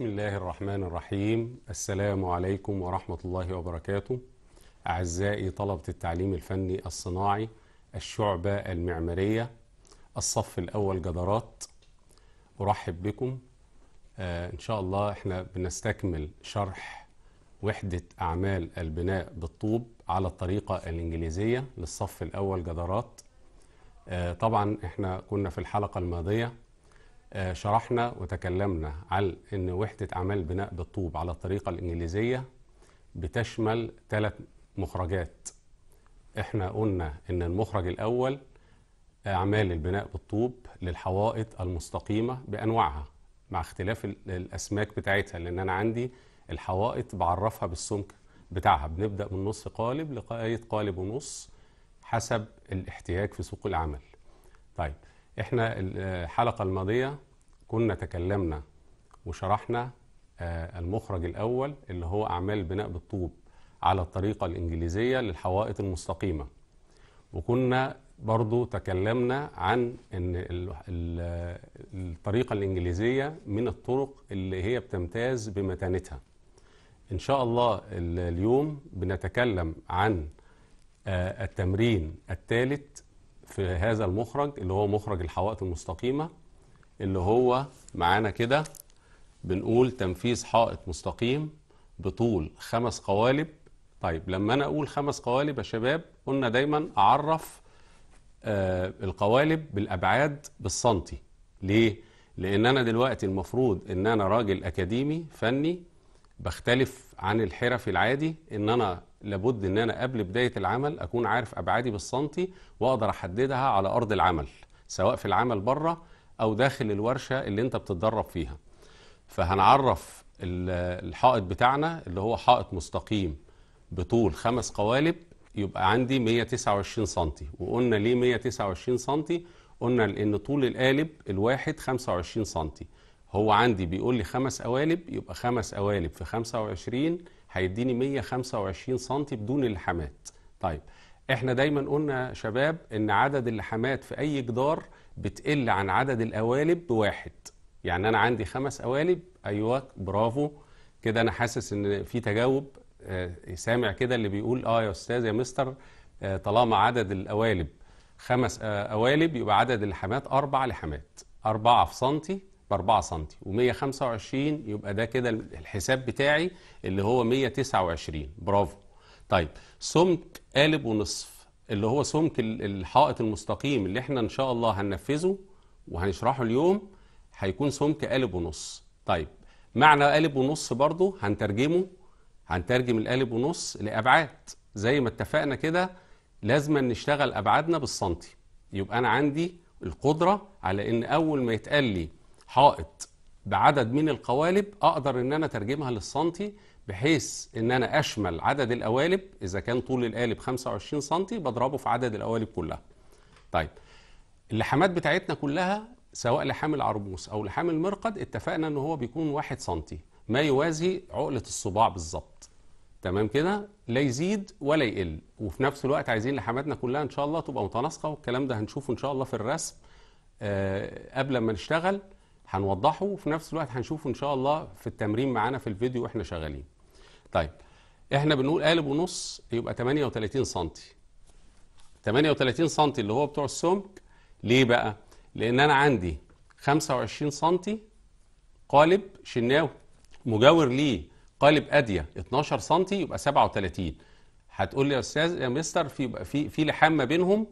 بسم الله الرحمن الرحيم السلام عليكم ورحمة الله وبركاته أعزائي طلبة التعليم الفني الصناعي الشعبة المعمارية الصف الأول جدارات أرحب بكم آه إن شاء الله إحنا بنستكمل شرح وحدة أعمال البناء بالطوب على الطريقة الإنجليزية للصف الأول جدارات آه طبعا إحنا كنا في الحلقة الماضية آه، شرحنا وتكلمنا على ان وحده اعمال بناء بالطوب على الطريقه الانجليزيه بتشمل ثلاث مخرجات احنا قلنا ان المخرج الاول اعمال البناء بالطوب للحوائط المستقيمه بانواعها مع اختلاف الاسماك بتاعتها لان انا عندي الحوائط بعرفها بالسمك بتاعها بنبدا من نص قالب لغايه قالب ونص حسب الاحتياج في سوق العمل طيب احنا الحلقة الماضية كنا تكلمنا وشرحنا آه، المخرج الأول اللي هو أعمال بناء بالطوب على الطريقة الإنجليزية للحوائط المستقيمة وكنا برضو تكلمنا عن ان الطريقة الإنجليزية من الطرق اللي هي بتمتاز بمتانتها إن شاء الله اليوم بنتكلم عن آه، التمرين الثالث في هذا المخرج اللي هو مخرج الحوائط المستقيمة اللي هو معانا كده بنقول تنفيذ حائط مستقيم بطول خمس قوالب طيب لما أنا أقول خمس قوالب يا شباب قلنا دايما أعرف آه القوالب بالأبعاد بالسنتي ليه؟ لأن أنا دلوقتي المفروض إن أنا راجل أكاديمي فني بختلف عن الحرفي العادي إن أنا لابد ان انا قبل بدايه العمل اكون عارف ابعادي بالسنتي واقدر احددها على ارض العمل سواء في العمل بره او داخل الورشه اللي انت بتتدرب فيها فهنعرف الحائط بتاعنا اللي هو حائط مستقيم بطول خمس قوالب يبقى عندي 129 سنتي وقلنا ليه 129 سنتي قلنا لان طول القالب الواحد 25 سنتي هو عندي بيقول لي خمس قوالب يبقى خمس قوالب في 25 هيديني 125 سم بدون اللحامات طيب احنا دايما قلنا يا شباب ان عدد اللحامات في اي جدار بتقل عن عدد القوالب بواحد يعني انا عندي خمس قوالب ايوه برافو كده انا حاسس ان في تجاوب آه سامع كده اللي بيقول اه يا استاذ يا مستر آه طالما عدد القوالب خمس آه قوالب يبقى عدد اللحامات اربع لحامات اربعه في سنتي ب 4 سم و125 يبقى ده كده الحساب بتاعي اللي هو 129 برافو طيب سمك قالب ونصف اللي هو سمك الحائط المستقيم اللي احنا ان شاء الله هننفذه وهنشرحه اليوم هيكون سمك قالب ونص طيب معنى قالب ونص برضو هنترجمه هنترجم القالب ونص لأبعاد زي ما اتفقنا كده لازم نشتغل أبعادنا بالسنتي يبقى أنا عندي القدرة على إن أول ما يتقال لي حائط بعدد من القوالب اقدر ان انا اترجمها للسنتي بحيث ان انا اشمل عدد القوالب اذا كان طول القالب 25 سنتي بضربه في عدد القوالب كلها طيب اللحامات بتاعتنا كلها سواء لحام العربوس او لحام المرقد اتفقنا ان هو بيكون 1 سنتي ما يوازي عقله الصباع بالظبط تمام كده لا يزيد ولا يقل وفي نفس الوقت عايزين لحاماتنا كلها ان شاء الله تبقى متناسقه والكلام ده هنشوفه ان شاء الله في الرسم آه قبل ما نشتغل هنوضحه وفي نفس الوقت هنشوفه ان شاء الله في التمرين معانا في الفيديو واحنا شغالين طيب احنا بنقول قالب ونص يبقى 38 سم 38 سم اللي هو بتوع السمك ليه بقى لان انا عندي 25 سم قالب شناوي مجاور ليه قالب اديه 12 سم يبقى 37 هتقول لي يا استاذ يا مستر في في في لحام ما بينهم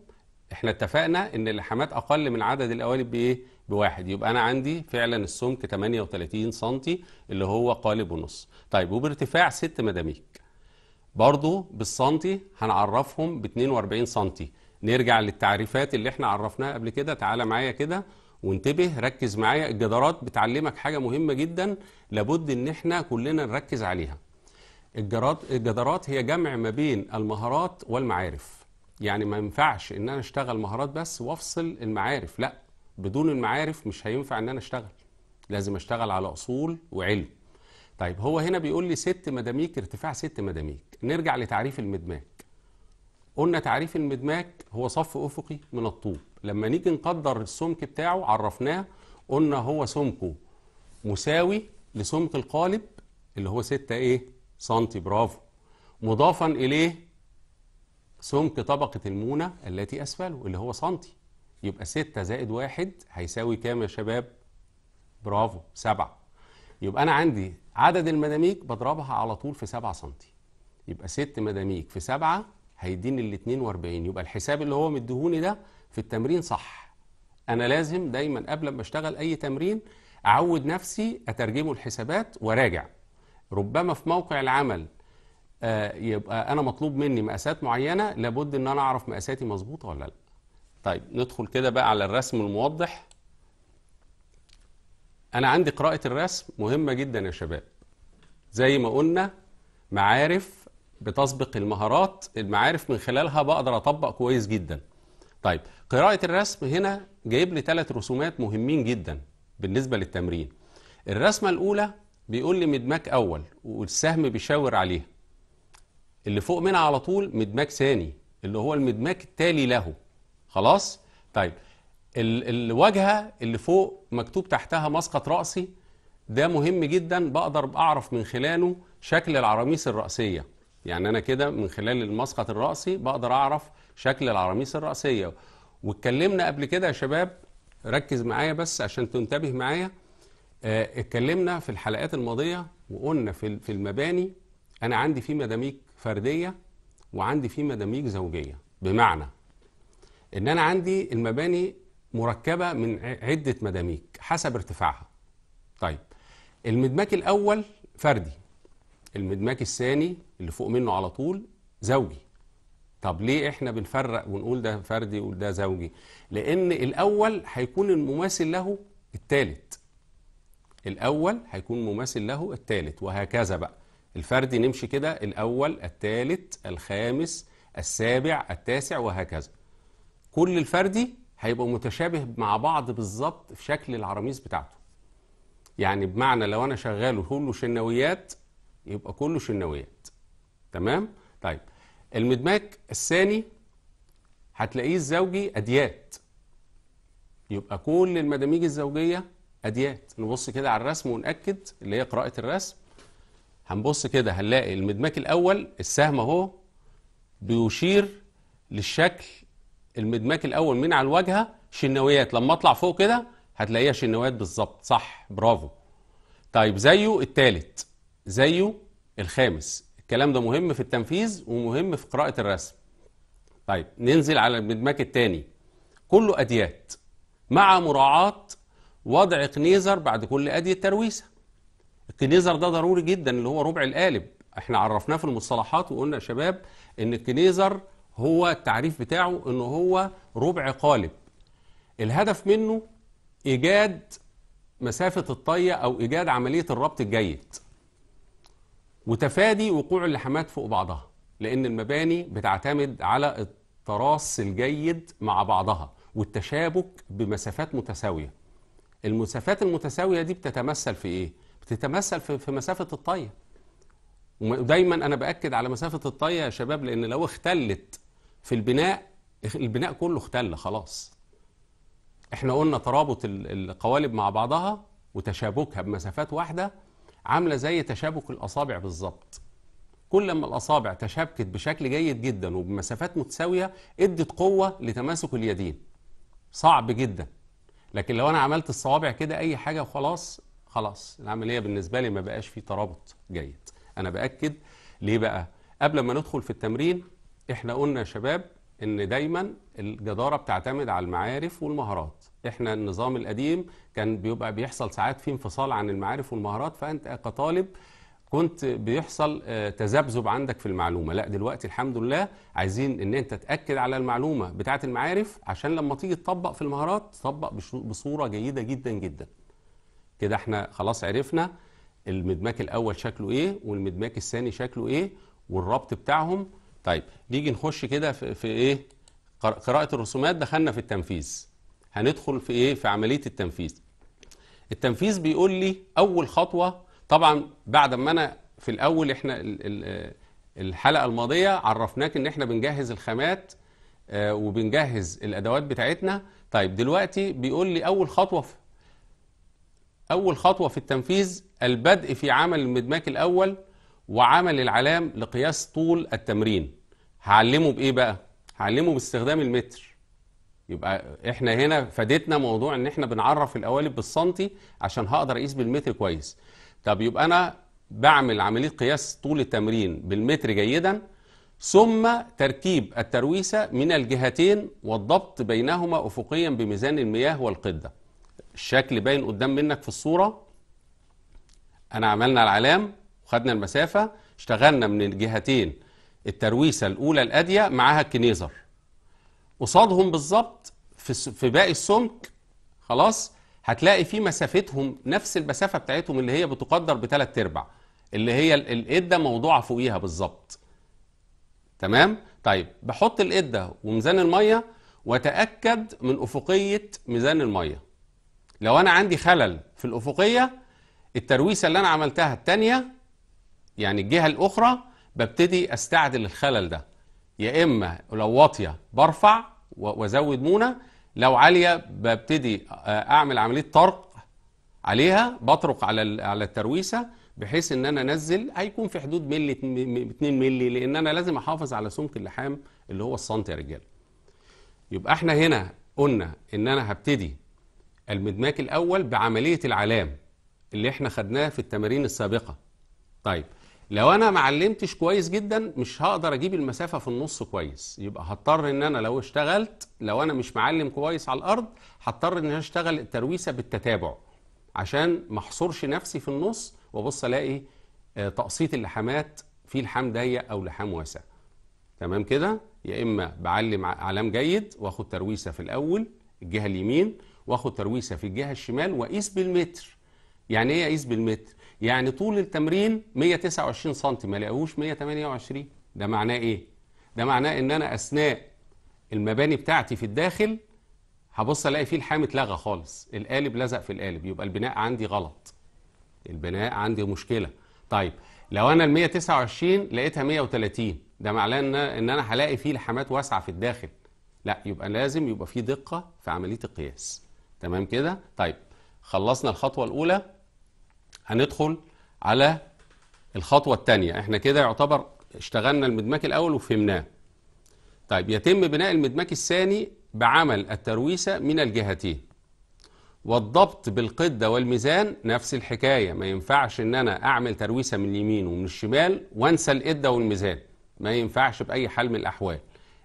احنا اتفقنا ان اللحامات اقل من عدد القوالب بايه بواحد يبقى انا عندي فعلا السمك 38 سم اللي هو قالب ونص طيب وبارتفاع 6 مداميك برضو بالسنتي هنعرفهم ب 42 سم نرجع للتعريفات اللي احنا عرفناها قبل كده تعالى معايا كده وانتبه ركز معايا الجدارات بتعلمك حاجه مهمه جدا لابد ان احنا كلنا نركز عليها الجرات الجدارات هي جمع ما بين المهارات والمعارف يعني ما ينفعش ان انا اشتغل مهارات بس وافصل المعارف لا بدون المعارف مش هينفع ان انا اشتغل لازم اشتغل على اصول وعلم طيب هو هنا بيقول لي ست مداميك ارتفاع ست مداميك نرجع لتعريف المدماك قلنا تعريف المدماك هو صف افقي من الطوب لما نيجي نقدر السمك بتاعه عرفناه قلنا هو سمكه مساوي لسمك القالب اللي هو ستة ايه سنتي برافو مضافا اليه سمك طبقه المونه التي اسفله اللي هو سنتي يبقى 6 زائد 1 هيساوي كام يا شباب؟ برافو 7 يبقى أنا عندي عدد المداميك بضربها على طول في 7 سم يبقى 6 مداميك في 7 هيديني ال 42 يبقى الحساب اللي هو مديهوني ده في التمرين صح أنا لازم دايما قبل ما أشتغل أي تمرين أعود نفسي أترجمه الحسابات وأراجع ربما في موقع العمل آه يبقى انا مطلوب مني مقاسات معينه لابد ان انا اعرف مقاساتي مظبوطه ولا لا طيب ندخل كده بقى على الرسم الموضح انا عندي قراءه الرسم مهمه جدا يا شباب زي ما قلنا معارف بتسبق المهارات المعارف من خلالها بقدر اطبق كويس جدا طيب قراءه الرسم هنا جايب لي ثلاث رسومات مهمين جدا بالنسبه للتمرين الرسمه الاولى بيقول لي مدماك اول والسهم بيشاور عليها اللي فوق منها على طول مدماك ثاني اللي هو المدماك التالي له خلاص طيب الواجهه اللي فوق مكتوب تحتها مسقط راسي ده مهم جدا بقدر اعرف من خلاله شكل العراميس الراسيه يعني انا كده من خلال المسقط الراسي بقدر اعرف شكل العراميس الراسيه واتكلمنا قبل كده يا شباب ركز معايا بس عشان تنتبه معايا آه، اتكلمنا في الحلقات الماضيه وقلنا في في المباني انا عندي في مداميك فرديه وعندي في مداميك زوجيه بمعنى ان انا عندي المباني مركبه من عده مداميك حسب ارتفاعها طيب المدماك الاول فردي المدماك الثاني اللي فوق منه على طول زوجي طب ليه احنا بنفرق ونقول ده فردي وده زوجي لان الاول هيكون المماثل له الثالث الاول هيكون مماثل له الثالث وهكذا بقى الفردي نمشي كده الاول الثالث الخامس السابع التاسع وهكذا كل الفردي هيبقى متشابه مع بعض بالظبط في شكل العراميس بتاعته يعني بمعنى لو انا شغاله كله شناويات يبقى كله شناويات تمام طيب المدماك الثاني هتلاقيه الزوجي اديات يبقى كل المداميج الزوجيه اديات نبص كده على الرسم ونأكد اللي هي قراءه الرسم هنبص كده هنلاقي المدماك الاول السهم اهو بيشير للشكل المدماك الاول من على الواجهه شناويات لما اطلع فوق كده هتلاقيها شناويات بالظبط صح برافو طيب زيه الثالث زيه الخامس الكلام ده مهم في التنفيذ ومهم في قراءه الرسم طيب ننزل على المدماك الثاني كله اديات مع مراعاه وضع قنيزر بعد كل اديه ترويسه الكنيزر ده ضروري جدا اللي هو ربع القالب احنا عرفناه في المصطلحات وقلنا يا شباب ان الكنيزر هو التعريف بتاعه ان هو ربع قالب الهدف منه ايجاد مسافه الطيه او ايجاد عمليه الربط الجيد وتفادي وقوع اللحامات فوق بعضها لان المباني بتعتمد على التراص الجيد مع بعضها والتشابك بمسافات متساويه المسافات المتساويه دي بتتمثل في ايه بتتمثل في, في مسافه الطيه ودايما انا باكد على مسافه الطيه يا شباب لان لو اختلت في البناء البناء كله اختل خلاص احنا قلنا ترابط القوالب مع بعضها وتشابكها بمسافات واحده عامله زي تشابك الاصابع بالظبط كل ما الاصابع تشابكت بشكل جيد جدا وبمسافات متساويه ادت قوه لتماسك اليدين صعب جدا لكن لو انا عملت الصوابع كده اي حاجه وخلاص خلاص العمليه بالنسبه لي ما بقاش في ترابط جيد انا باكد ليه بقى قبل ما ندخل في التمرين احنا قلنا يا شباب ان دايما الجداره بتعتمد على المعارف والمهارات احنا النظام القديم كان بيبقى بيحصل ساعات في انفصال عن المعارف والمهارات فانت كطالب كنت بيحصل آه، تذبذب عندك في المعلومه لا دلوقتي الحمد لله عايزين ان انت تاكد على المعلومه بتاعه المعارف عشان لما تيجي تطبق في المهارات تطبق بصوره جيده جدا جدا كده احنا خلاص عرفنا المدماك الاول شكله ايه والمدماك الثاني شكله ايه والربط بتاعهم طيب نيجي نخش كده في, في ايه قراءة الرسومات دخلنا في التنفيذ هندخل في ايه في عملية التنفيذ التنفيذ بيقول لي اول خطوة طبعا بعد ما انا في الاول احنا الحلقة الماضية عرفناك ان احنا بنجهز الخامات آه، وبنجهز الادوات بتاعتنا طيب دلوقتي بيقول لي اول خطوة في اول خطوة في التنفيذ البدء في عمل المدماك الاول وعمل العلام لقياس طول التمرين هعلمه بايه بقى هعلمه باستخدام المتر يبقى احنا هنا فادتنا موضوع ان احنا بنعرف القوالب بالسنتي عشان هقدر اقيس بالمتر كويس طب يبقى انا بعمل عمليه قياس طول التمرين بالمتر جيدا ثم تركيب الترويسه من الجهتين والضبط بينهما افقيا بميزان المياه والقده الشكل باين قدام منك في الصوره انا عملنا العلام وخدنا المسافه اشتغلنا من الجهتين الترويسه الاولى الاديه معاها الكنيزر قصادهم بالظبط في في باقي السمك خلاص هتلاقي في مسافتهم نفس المسافه بتاعتهم اللي هي بتقدر بثلاث ارباع اللي هي القده موضوعه فوقيها بالظبط تمام طيب بحط القده وميزان الميه واتاكد من افقيه ميزان الميه لو انا عندي خلل في الافقيه الترويسه اللي انا عملتها الثانيه يعني الجهه الاخرى ببتدي استعدل الخلل ده يا اما لو واطيه برفع وازود مونه لو عاليه ببتدي آه، اعمل عمليه طرق عليها بطرق على على الترويسه بحيث ان انا انزل هيكون في حدود ملي 2 ملي لان انا لازم احافظ على سمك اللحام اللي هو السنتي يا رجاله يبقى احنا هنا قلنا ان انا هبتدي المدماك الاول بعمليه العلام اللي احنا خدناه في التمارين السابقه طيب لو انا ما علمتش كويس جدا مش هقدر اجيب المسافه في النص كويس يبقى هضطر ان انا لو اشتغلت لو انا مش معلم كويس على الارض هضطر ان انا اشتغل الترويسه بالتتابع عشان ما احصرش نفسي في النص وابص الاقي آه، تقسيط اللحامات في لحام ضيق او لحام واسع تمام كده يا اما بعلم علام جيد واخد ترويسه في الاول الجهه اليمين واخد ترويسه في الجهه الشمال واقيس بالمتر يعني ايه اقيس بالمتر يعني طول التمرين 129 سم ما لقوش 128 ده معناه ايه ده معناه ان انا اثناء المباني بتاعتي في الداخل هبص الاقي فيه الحام اتلغى خالص القالب لزق في القالب يبقى البناء عندي غلط البناء عندي مشكله طيب لو انا ال 129 لقيتها 130 ده معناه ان ان انا هلاقي فيه لحامات واسعه في الداخل لا يبقى لازم يبقى فيه دقه في عمليه القياس تمام كده طيب خلصنا الخطوه الاولى هندخل على الخطوة الثانية احنا كده يعتبر اشتغلنا المدماك الأول وفهمناه طيب يتم بناء المدماك الثاني بعمل الترويسة من الجهتين والضبط بالقدة والميزان نفس الحكاية ما ينفعش ان انا اعمل ترويسة من اليمين ومن الشمال وانسى القدة والميزان ما ينفعش بأي حال من الأحوال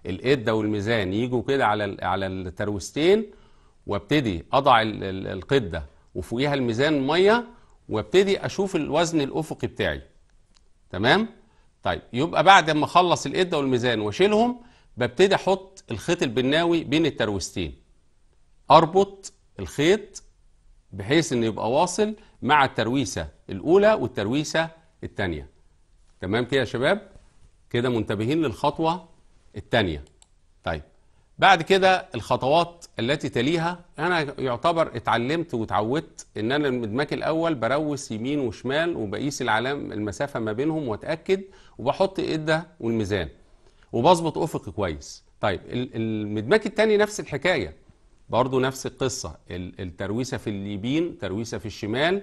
القدة والميزان يجوا كده على على الترويستين وابتدي اضع القدة وفوقيها الميزان مية وابتدي اشوف الوزن الافقي بتاعي تمام طيب يبقى بعد ما اخلص القده والميزان واشيلهم ببتدي احط الخيط البناوي بين الترويستين اربط الخيط بحيث انه يبقى واصل مع الترويسه الاولى والترويسه الثانيه تمام كده يا شباب كده منتبهين للخطوه الثانيه بعد كده الخطوات التي تليها انا يعتبر اتعلمت واتعودت ان انا المدماك الاول بروس يمين وشمال وبقيس العلام المسافه ما بينهم واتاكد وبحط الده والميزان وبظبط افقي كويس طيب المدماك الثاني نفس الحكايه برضه نفس القصه الترويسه في اليمين ترويسه في الشمال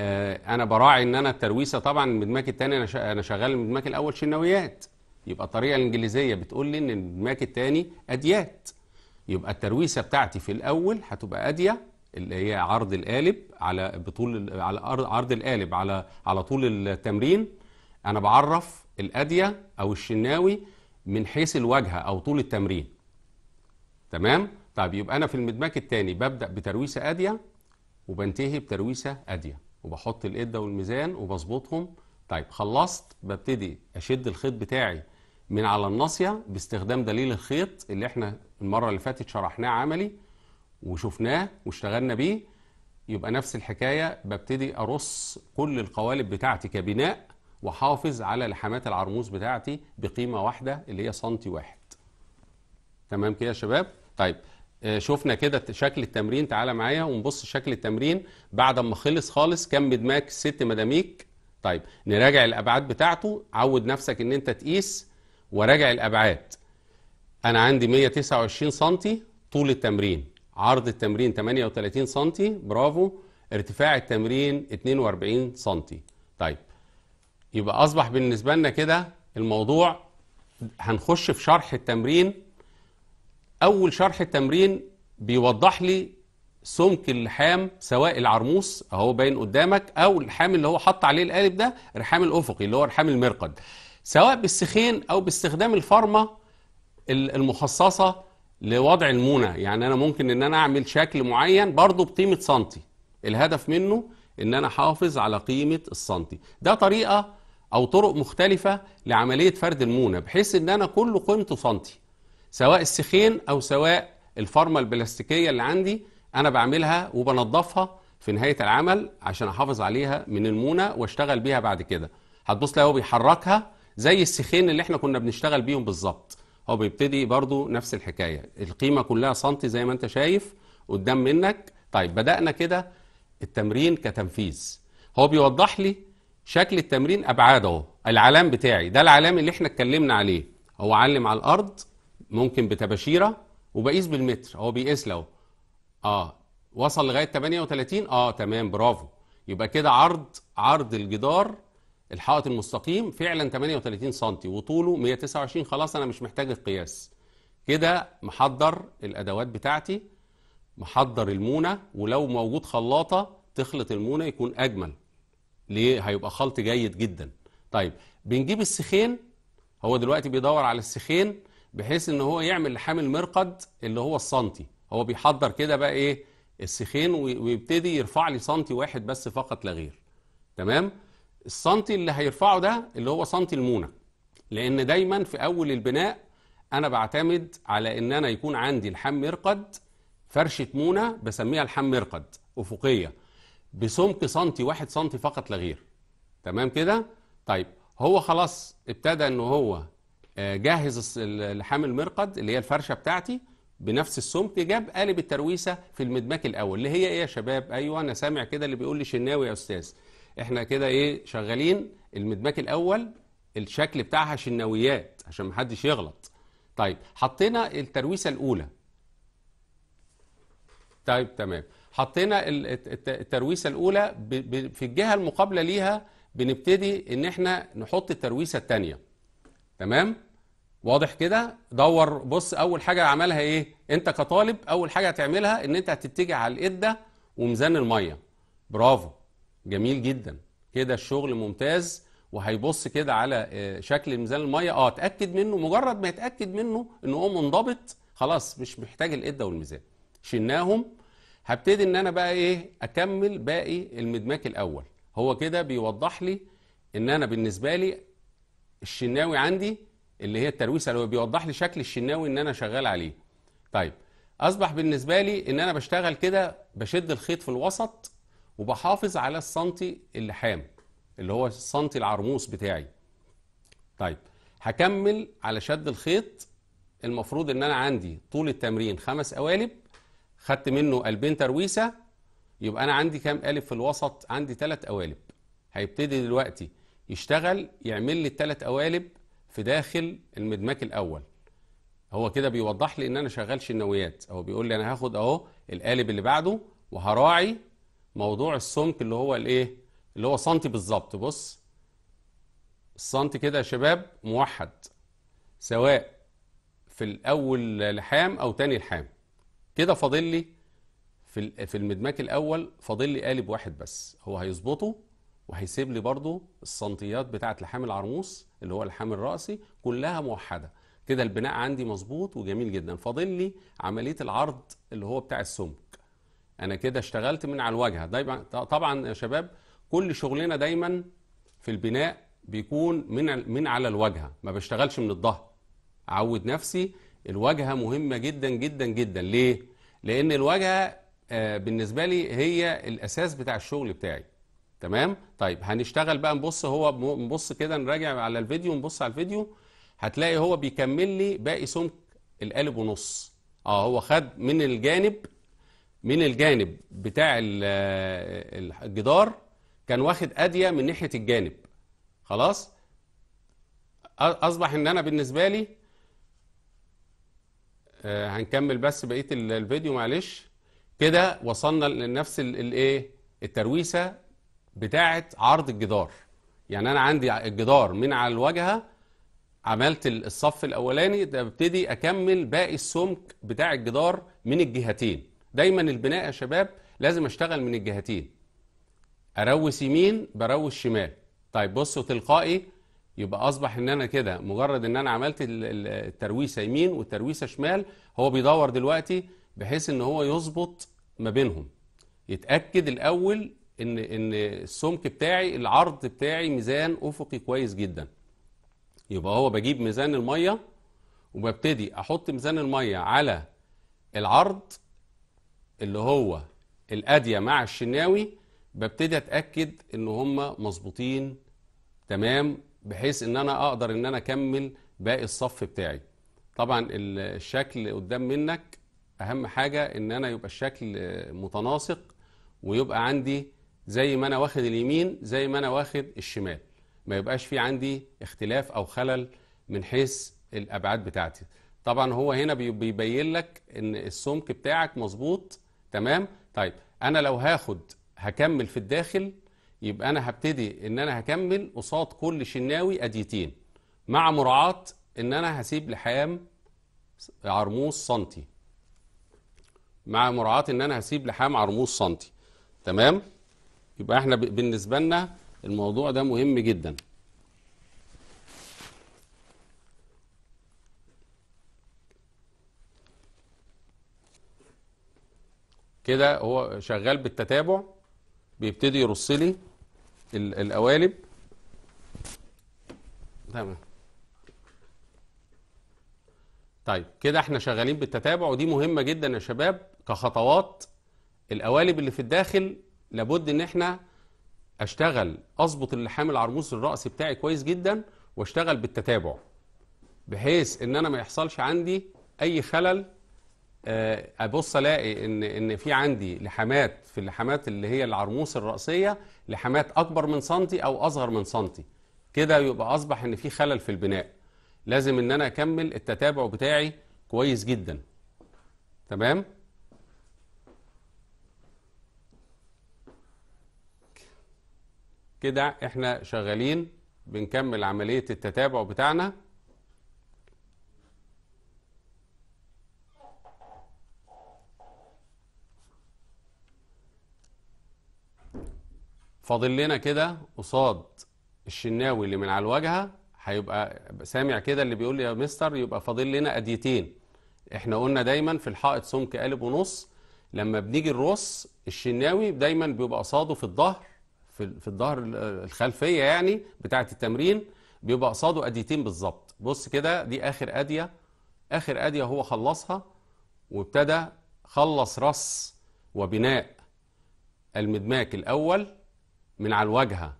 آه، انا براعي ان انا الترويسه طبعا المدماك الثاني انا شغال المدماك الاول شناويات يبقى الطريقه الانجليزيه بتقول لي ان دماغك الثاني اديات يبقى الترويسه بتاعتي في الاول هتبقى اديه اللي هي عرض القالب على بطول على عرض القالب على على طول التمرين انا بعرف الاديه او الشناوي من حيث الواجهه او طول التمرين تمام طيب يبقى انا في المدماك الثاني ببدا بترويسه اديه وبنتهي بترويسه اديه وبحط الاده والميزان وبظبطهم طيب خلصت ببتدي اشد الخيط بتاعي من على الناصيه باستخدام دليل الخيط اللي احنا المره اللي فاتت شرحناه عملي وشفناه واشتغلنا بيه يبقى نفس الحكايه ببتدي ارص كل القوالب بتاعتي كبناء وحافظ على لحامات العرموز بتاعتي بقيمه واحده اللي هي سنتي واحد تمام كده يا شباب طيب آه، شفنا كده شكل التمرين تعالى معايا ونبص شكل التمرين بعد ما خلص خالص كم مدماك ست مداميك طيب نراجع الابعاد بتاعته عود نفسك ان انت تقيس وراجع الأبعاد أنا عندي 129 سنتي طول التمرين عرض التمرين 38 سنتي برافو ارتفاع التمرين 42 سنتي طيب يبقى أصبح بالنسبة لنا كده الموضوع هنخش في شرح التمرين أول شرح التمرين بيوضح لي سمك اللحام سواء العرموس اهو باين قدامك او اللحام اللي هو حط عليه القالب ده الرحام الافقي اللي هو رحام المرقد سواء بالسخين أو باستخدام الفارما المخصصة لوضع المونة يعني أنا ممكن إن أنا أعمل شكل معين برضه بقيمة سنتي الهدف منه إن أنا أحافظ على قيمة السنتي ده طريقة أو طرق مختلفة لعملية فرد المونة بحيث إن أنا كله قيمته سنتي سواء السخين أو سواء الفارما البلاستيكية اللي عندي أنا بعملها وبنظفها في نهاية العمل عشان أحافظ عليها من المونة واشتغل بيها بعد كده هتبص لها هو بيحركها زي السيخين اللي احنا كنا بنشتغل بيهم بالظبط هو بيبتدي برضو نفس الحكاية القيمة كلها سنتي زي ما انت شايف قدام منك طيب بدأنا كده التمرين كتنفيذ هو بيوضح لي شكل التمرين أبعاده اهو العلام بتاعي ده العلام اللي احنا اتكلمنا عليه هو علم على الأرض ممكن بتباشيرة وبقيس بالمتر هو بيقيس له اه وصل لغاية 38 اه تمام برافو يبقى كده عرض عرض الجدار الحائط المستقيم فعلا 38 سم وطوله 129 خلاص انا مش محتاج القياس كده محضر الادوات بتاعتي محضر المونه ولو موجود خلاطه تخلط المونه يكون اجمل ليه هيبقى خلط جيد جدا طيب بنجيب السخين هو دلوقتي بيدور على السخين بحيث ان هو يعمل لحام المرقد اللي هو السنتي هو بيحضر كده بقى ايه السخين ويبتدي يرفع لي سنتي واحد بس فقط لا غير تمام السنتي اللي هيرفعه ده اللي هو سنتي المونه لان دايما في اول البناء انا بعتمد على ان انا يكون عندي الحم مرقد فرشه مونه بسميها الحم مرقد افقيه بسمك سنتي واحد سنتي فقط لا غير تمام كده طيب هو خلاص ابتدى ان هو آه، جهز لحام المرقد اللي هي الفرشه بتاعتي بنفس السمك جاب قالب الترويسه في المدماك الاول اللي هي ايه يا شباب ايوه انا سامع كده اللي بيقول لي شناوي يا استاذ احنا كده ايه شغالين المدماك الاول الشكل بتاعها شناويات عشان محدش يغلط طيب حطينا الترويسه الاولى طيب تمام حطينا الترويسه الاولى في الجهه المقابله ليها بنبتدي ان احنا نحط الترويسه الثانيه تمام واضح كده دور بص اول حاجه عملها ايه انت كطالب اول حاجه هتعملها ان انت هتتجه على القده وميزان الميه برافو جميل جدا كده الشغل ممتاز وهيبص كده على آه، شكل ميزان الميه اه اتاكد منه مجرد ما يتاكد منه ان هو منضبط خلاص مش محتاج الاده والميزان شلناهم هبتدي ان انا بقى ايه اكمل باقي المدماك الاول هو كده بيوضح لي ان انا بالنسبه لي الشناوي عندي اللي هي الترويسه اللي هو بيوضح لي شكل الشناوي ان انا شغال عليه طيب اصبح بالنسبه لي ان انا بشتغل كده بشد الخيط في الوسط وبحافظ على السنتي اللحام اللي هو السنتي العرموس بتاعي طيب هكمل على شد الخيط المفروض ان انا عندي طول التمرين خمس قوالب خدت منه قلبين ترويسه يبقى انا عندي كام قالب في الوسط عندي ثلاث قوالب هيبتدي دلوقتي يشتغل يعمل لي الثلاث قوالب في داخل المدماك الاول هو كده بيوضح لي ان انا شغال شناويات هو بيقول لي انا هاخد اهو القالب اللي بعده وهراعي موضوع السمك اللي هو الايه اللي هو سنتي بالظبط بص السنتي كده يا شباب موحد سواء في الاول لحام او تاني لحام كده فاضل لي في في المدماك الاول فاضل لي قالب واحد بس هو هيظبطه وهيسيب لي برضو السنتيات بتاعه لحام العرموس اللي هو اللحام الراسي كلها موحده كده البناء عندي مظبوط وجميل جدا فاضل لي عمليه العرض اللي هو بتاع السمك انا كده اشتغلت من على الواجهه دايما طبعا يا شباب كل شغلنا دايما في البناء بيكون من من على الواجهه ما بشتغلش من الظهر اعود نفسي الواجهه مهمه جدا جدا جدا ليه لان الواجهه آه، بالنسبه لي هي الاساس بتاع الشغل بتاعي تمام طيب هنشتغل بقى نبص هو نبص كده نراجع على الفيديو نبص على الفيديو هتلاقي هو بيكمل لي باقي سمك القالب ونص اه هو خد من الجانب من الجانب بتاع الجدار كان واخد اديه من ناحيه الجانب خلاص اصبح ان انا بالنسبه لي آه، هنكمل بس بقيه الفيديو معلش كده وصلنا لنفس الايه الترويسه بتاعه عرض الجدار يعني انا عندي الجدار من على الواجهه عملت الصف الاولاني ده ابتدي اكمل باقي السمك بتاع الجدار من الجهتين دايما البناء يا شباب لازم اشتغل من الجهتين اروس يمين بروس شمال طيب بصوا تلقائي يبقى اصبح ان انا كده مجرد ان انا عملت الترويسه يمين والترويسه شمال هو بيدور دلوقتي بحيث ان هو يظبط ما بينهم يتاكد الاول ان ان السمك بتاعي العرض بتاعي ميزان افقي كويس جدا يبقى هو بجيب ميزان الميه وببتدي احط ميزان الميه على العرض اللي هو الاديه مع الشناوي ببتدي اتاكد ان هم مظبوطين تمام بحيث ان انا اقدر ان انا اكمل باقي الصف بتاعي طبعا الشكل قدام منك اهم حاجه ان انا يبقى الشكل متناسق ويبقى عندي زي ما انا واخد اليمين زي ما انا واخد الشمال ما يبقاش في عندي اختلاف او خلل من حيث الابعاد بتاعتي طبعا هو هنا بيبين لك ان السمك بتاعك مظبوط تمام طيب انا لو هاخد هكمل في الداخل يبقى انا هبتدي ان انا هكمل قصاد كل شناوي اديتين مع مراعاه ان انا هسيب لحام عرموز سنتي مع مراعاه ان انا هسيب لحام عرموز سنتي تمام يبقى احنا بالنسبه لنا الموضوع ده مهم جدا كده هو شغال بالتتابع بيبتدي يرص لي القوالب تمام طيب كده احنا شغالين بالتتابع ودي مهمه جدا يا شباب كخطوات القوالب اللي في الداخل لابد ان احنا اشتغل اظبط اللحام العرموس الرأس بتاعي كويس جدا واشتغل بالتتابع بحيث ان انا ما يحصلش عندي اي خلل آه، ابص الاقي ان ان في عندي لحامات في اللحامات اللي هي العرموس الراسيه لحامات اكبر من سنتي او اصغر من سنتي كده يبقى اصبح ان في خلل في البناء لازم ان انا اكمل التتابع بتاعي كويس جدا تمام كده احنا شغالين بنكمل عمليه التتابع بتاعنا فاضل لنا كده قصاد الشناوي اللي من على الواجهه هيبقى سامع كده اللي بيقول لي يا مستر يبقى فاضل لنا اديتين احنا قلنا دايما في الحائط سمك قالب ونص لما بنيجي الرص الشناوي دايما بيبقى قصاده في الظهر في, في الظهر الخلفيه يعني بتاعه التمرين بيبقى قصاده اديتين بالظبط بص كده دي اخر اديه اخر اديه هو خلصها وابتدى خلص رص وبناء المدماك الاول من على الواجهة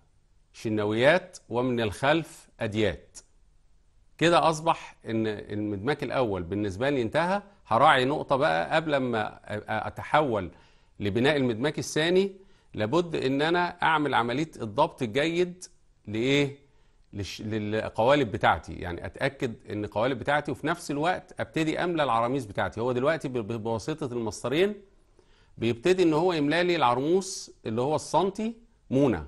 شناويات ومن الخلف أديات كده أصبح إن المدماك الأول بالنسبة لي انتهى هراعي نقطة بقى قبل ما أتحول لبناء المدماك الثاني لابد إن أنا أعمل عملية الضبط الجيد لإيه؟ للقوالب بتاعتي يعني اتاكد ان القوالب بتاعتي وفي نفس الوقت ابتدي املى العراميس بتاعتي هو دلوقتي بواسطه المسطرين بيبتدي ان هو يملى لي العرموس اللي هو السنتي مونه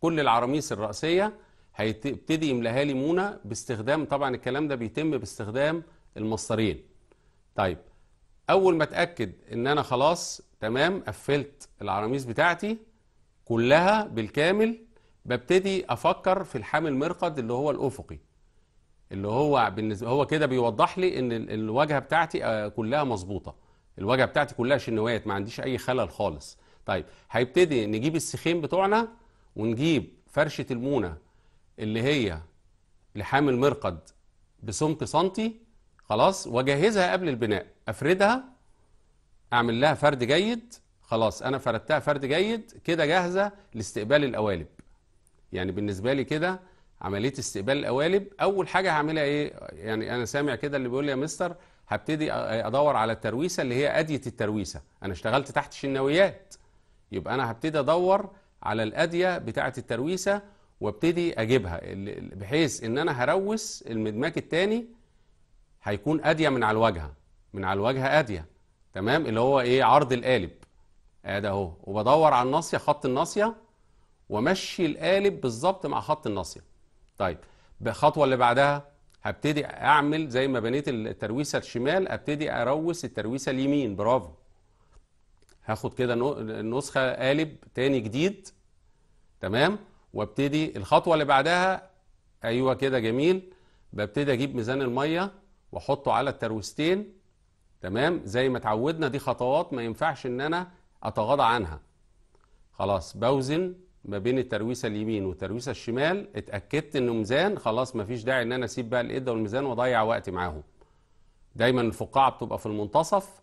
كل العراميس الرأسية هيبتدي يملاها لي مونه باستخدام طبعا الكلام ده بيتم باستخدام المسطرين طيب اول ما اتاكد ان انا خلاص تمام قفلت العراميس بتاعتي كلها بالكامل ببتدي افكر في الحامل المرقد اللي هو الافقي اللي هو بالنسبه هو كده بيوضح لي ان الواجهه بتاعتي آه، كلها مظبوطه الواجهه بتاعتي كلها شنوات ما عنديش اي خلل خالص طيب هيبتدي نجيب السخين بتوعنا ونجيب فرشة المونة اللي هي لحام المرقد بسمك سنتي خلاص واجهزها قبل البناء افردها اعمل لها فرد جيد خلاص انا فردتها فرد جيد كده جاهزه لاستقبال القوالب يعني بالنسبه لي كده عمليه استقبال القوالب اول حاجه هعملها ايه يعني انا سامع كده اللي بيقول لي يا مستر هبتدي ادور على الترويسه اللي هي اديه الترويسه انا اشتغلت تحت الشناويات يبقى انا هبتدي ادور على الاديه بتاعه الترويسه وابتدي اجيبها بحيث ان انا هروس المدماك الثاني هيكون اديه من على الواجهه من على الواجهه اديه تمام اللي هو ايه عرض القالب ادي اهو وبدور على الناصيه خط الناصيه وامشي القالب بالظبط مع خط الناصيه طيب الخطوه اللي بعدها هبتدي اعمل زي ما بنيت الترويسه الشمال ابتدي اروس الترويسه اليمين برافو هاخد كده نسخه قالب تاني جديد تمام وابتدي الخطوه اللي بعدها ايوه كده جميل ببتدي اجيب ميزان الميه واحطه على الترويستين تمام زي ما اتعودنا دي خطوات ما ينفعش ان انا اتغاضى عنها خلاص بوزن ما بين الترويسه اليمين والترويسه الشمال اتاكدت انه ميزان خلاص ما فيش داعي ان انا اسيب بقى القده والميزان واضيع وقتي معاهم دايما الفقاعه بتبقى في المنتصف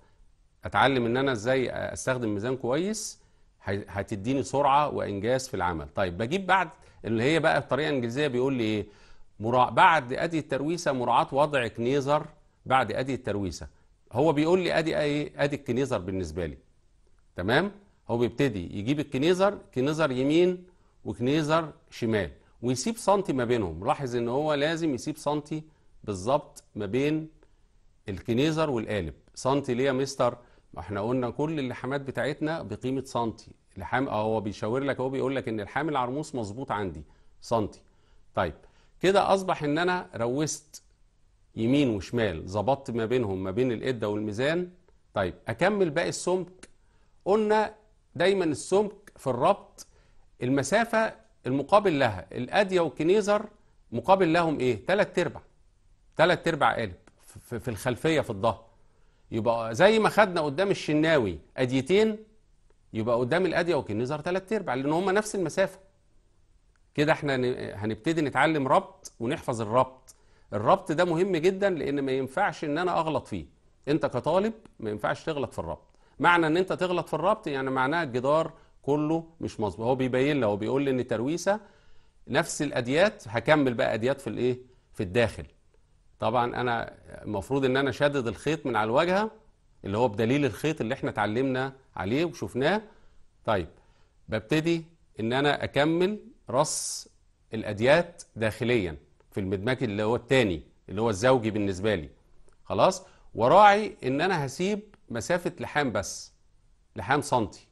اتعلم ان انا ازاي استخدم ميزان كويس هتديني سرعه وانجاز في العمل طيب بجيب بعد اللي هي بقى الطريقه الانجليزيه بيقول لي ايه بعد ادي الترويسه مراعاه وضع كنيزر بعد ادي الترويسه هو بيقول لي ادي ايه ادي الكنيزر بالنسبه لي تمام هو بيبتدي يجيب الكنيزر كنيزر يمين وكنيزر شمال ويسيب سنتي ما بينهم لاحظ ان هو لازم يسيب سنتي بالظبط ما بين الكنيزر والقالب سنتي ليه يا مستر ما احنا قلنا كل اللحامات بتاعتنا بقيمه سنتي لحام اه هو بيشاور لك اهو بيقول لك ان لحام العرموس مظبوط عندي سنتي طيب كده اصبح ان انا روست يمين وشمال ظبطت ما بينهم ما بين القده والميزان طيب اكمل باقي السمك قلنا دايما السمك في الربط المسافه المقابل لها الاديه والكنيزر مقابل لهم ايه ثلاث ارباع ثلاث ارباع قالب في الخلفيه في الظهر يبقى زي ما خدنا قدام الشناوي اديتين يبقى قدام الاديه والكنيزر ثلاث ارباع لان هم نفس المسافه كده احنا هنبتدي نتعلم ربط ونحفظ الربط الربط ده مهم جدا لان ما ينفعش ان انا اغلط فيه انت كطالب ما ينفعش تغلط في الربط معنى ان انت تغلط في الربط يعني معناها الجدار كله مش مظبوط هو بيبين لي هو بيقول لي ان الترويسه نفس الاديات هكمل بقى اديات في الايه في الداخل طبعا انا المفروض ان انا شدد الخيط من على الواجهه اللي هو بدليل الخيط اللي احنا اتعلمنا عليه وشفناه طيب ببتدي ان انا اكمل رص الاديات داخليا في المدماج اللي هو الثاني اللي هو الزوجي بالنسبه لي خلاص وراعي ان انا هسيب مسافه لحام بس لحام سنتي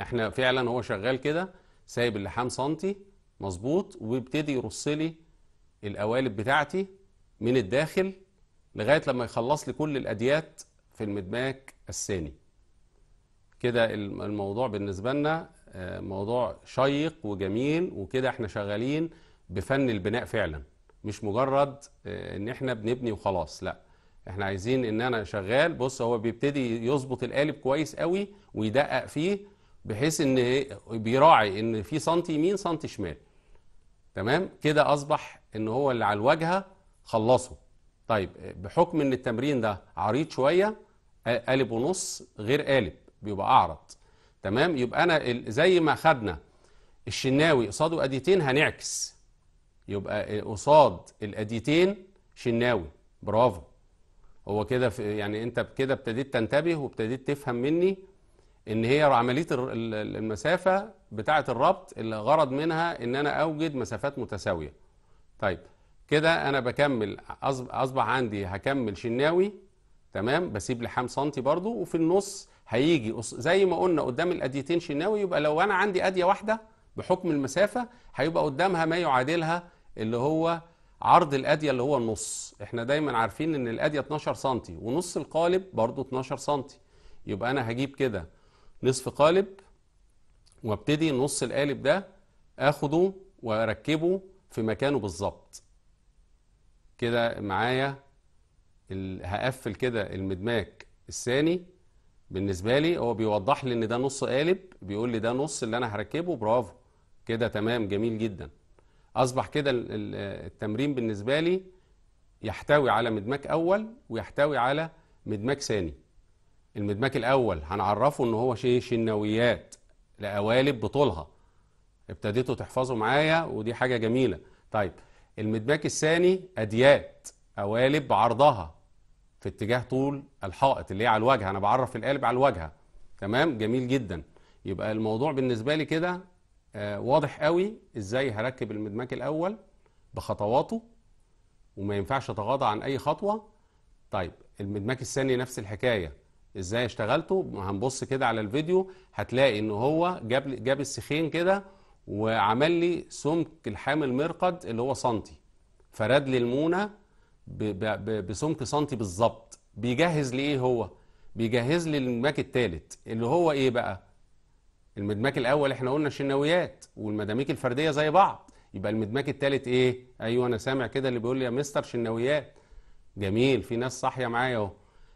احنا فعلا هو شغال كده سايب اللحام سنتي مظبوط ويبتدي يرص لي القوالب بتاعتي من الداخل لغاية لما يخلص لي كل الأديات في المدماك الثاني كده الموضوع بالنسبة لنا آه، موضوع شيق وجميل وكده احنا شغالين بفن البناء فعلا مش مجرد آه، ان احنا بنبني وخلاص لا احنا عايزين ان انا شغال بص هو بيبتدي يظبط القالب كويس قوي ويدقق فيه بحيث ان بيراعي ان في سنتي يمين سنتي شمال تمام كده اصبح ان هو اللي على الواجهه خلصوا طيب بحكم ان التمرين ده عريض شويه قالب ونص غير قالب بيبقى اعرض تمام يبقى انا زي ما خدنا الشناوي قصاده اديتين هنعكس يبقى قصاد الاديتين شناوي برافو هو كده يعني انت كده ابتديت تنتبه وابتديت تفهم مني ان هي عمليه المسافه بتاعه الربط اللي غرض منها ان انا اوجد مسافات متساويه طيب كده انا بكمل اصبح عندي هكمل شناوي تمام بسيب لحام سنتي برضو وفي النص هيجي زي ما قلنا قدام الاديتين شناوي يبقى لو انا عندي اديه واحده بحكم المسافه هيبقى قدامها ما يعادلها اللي هو عرض الاديه اللي هو النص احنا دايما عارفين ان الاديه 12 سنتي ونص القالب برضو 12 سنتي يبقى انا هجيب كده نصف قالب وابتدي نص القالب ده اخده واركبه في مكانه بالظبط كده معايا هقفل كده المدماك الثاني بالنسبة لي هو بيوضح لي ان ده نص قالب بيقول لي ده نص اللي انا هركبه برافو كده تمام جميل جدا اصبح كده التمرين بالنسبة لي يحتوي على مدماك اول ويحتوي على مدماك ثاني المدماك الاول هنعرفه ان هو شيء شناويات لقوالب بطولها ابتديتوا تحفظوا معايا ودي حاجة جميلة طيب المدماك الثاني أديات قوالب عرضها في اتجاه طول الحائط اللي هي على الواجهة أنا بعرف القالب على الواجهة تمام جميل جدا يبقى الموضوع بالنسبة لي كده آه، واضح قوي إزاي هركب المدماك الأول بخطواته وما ينفعش أتغاضى عن أي خطوة طيب المدماك الثاني نفس الحكاية إزاي اشتغلته هنبص كده على الفيديو هتلاقي إن هو جاب جاب السخين كده وعمل لي سمك الحامل المرقد اللي هو سنتي فرد لي المونه بسمك سنتي بالظبط بيجهز لي ايه هو بيجهز لي المدماك الثالث اللي هو ايه بقى المدماك الاول احنا قلنا الشناويات والمداميك الفرديه زي بعض يبقى المدماك الثالث ايه ايوه انا سامع كده اللي بيقول لي يا مستر شناويات جميل في ناس صاحيه معايا اهو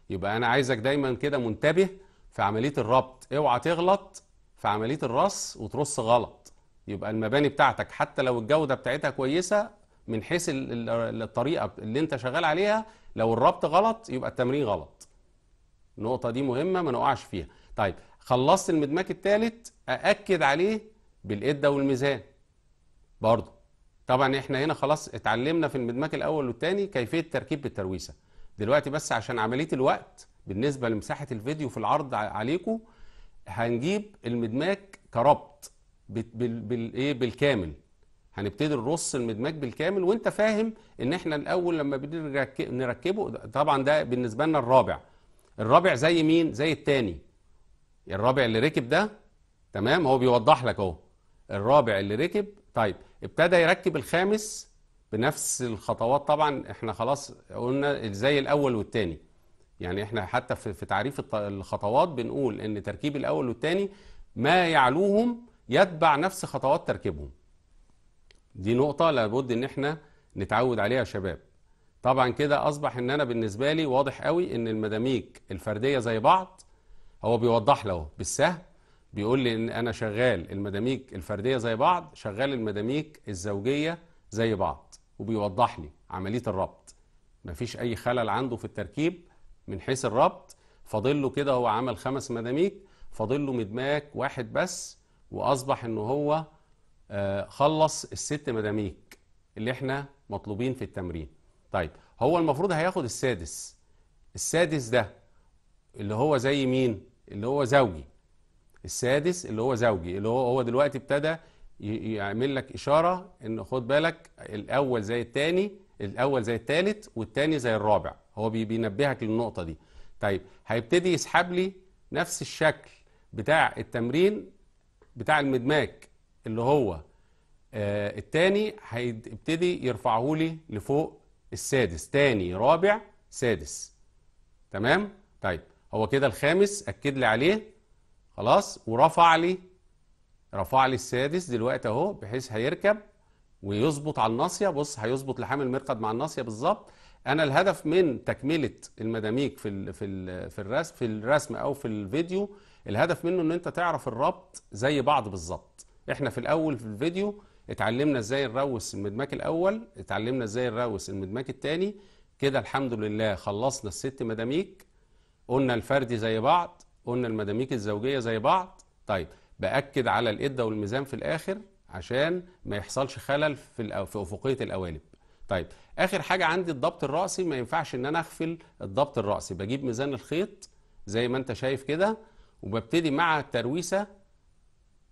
يبقى انا عايزك دايما كده منتبه في عمليه الربط اوعى تغلط في عمليه الرص وترص غلط يبقى المباني بتاعتك حتى لو الجودة بتاعتها كويسة من حيث الطريقة اللي انت شغال عليها لو الربط غلط يبقى التمرين غلط النقطة دي مهمة ما نقعش فيها طيب خلصت المدماك الثالث أأكد عليه بالإدة والميزان برضو طبعا احنا هنا خلاص اتعلمنا في المدماك الأول والثاني كيفية تركيب بالترويسة دلوقتي بس عشان عملية الوقت بالنسبة لمساحة الفيديو في العرض عليكم هنجيب المدماك كربط بال بال ايه بالكامل هنبتدي نرص المدماج بالكامل وانت فاهم ان احنا الاول لما بدينا نركبه طبعا ده بالنسبه لنا الرابع الرابع زي مين زي الثاني الرابع اللي ركب ده تمام هو بيوضح لك اهو الرابع اللي ركب طيب ابتدى يركب الخامس بنفس الخطوات طبعا احنا خلاص قلنا زي الاول والثاني يعني احنا حتى في تعريف الخطوات بنقول ان تركيب الاول والثاني ما يعلوهم يتبع نفس خطوات تركيبهم دي نقطة لابد ان احنا نتعود عليها يا شباب طبعا كده اصبح ان انا بالنسبة لي واضح قوي ان المداميك الفردية زي بعض هو بيوضح له بالسهم بيقول لي ان انا شغال المداميك الفردية زي بعض شغال المداميك الزوجية زي بعض وبيوضح لي عملية الربط مفيش اي خلل عنده في التركيب من حيث الربط فاضل له كده هو عمل خمس مداميك فاضل له مدماك واحد بس واصبح ان هو آه، خلص الست مداميك اللي احنا مطلوبين في التمرين طيب هو المفروض هياخد السادس السادس ده اللي هو زي مين اللي هو زوجي السادس اللي هو زوجي اللي هو هو دلوقتي ابتدى يعمل لك اشاره ان خد بالك الاول زي الثاني الاول زي الثالث والثاني زي الرابع هو بينبهك للنقطه دي طيب هيبتدي يسحب لي نفس الشكل بتاع التمرين بتاع المدماك اللي هو آه، الثاني هيبتدي يرفعه لي لفوق السادس ثاني رابع سادس تمام طيب هو كده الخامس اكد لي عليه خلاص ورفع لي رفع لي السادس دلوقتي اهو بحيث هيركب ويظبط على الناصيه بص هيظبط لحامل المرقد مع الناصيه بالظبط انا الهدف من تكمله المداميك في الـ في الـ في الرسم في الرسم او في الفيديو الهدف منه ان انت تعرف الربط زي بعض بالظبط احنا في الاول في الفيديو اتعلمنا ازاي نروس المدماك الاول اتعلمنا ازاي نروس المدماك الثاني كده الحمد لله خلصنا الست مداميك قلنا الفردي زي بعض قلنا المداميك الزوجيه زي بعض طيب باكد على الاده والميزان في الاخر عشان ما يحصلش خلل في في افقيه القوالب طيب اخر حاجه عندي الضبط الراسي ما ينفعش ان انا اغفل الضبط الراسي بجيب ميزان الخيط زي ما انت شايف كده وببتدي مع الترويسه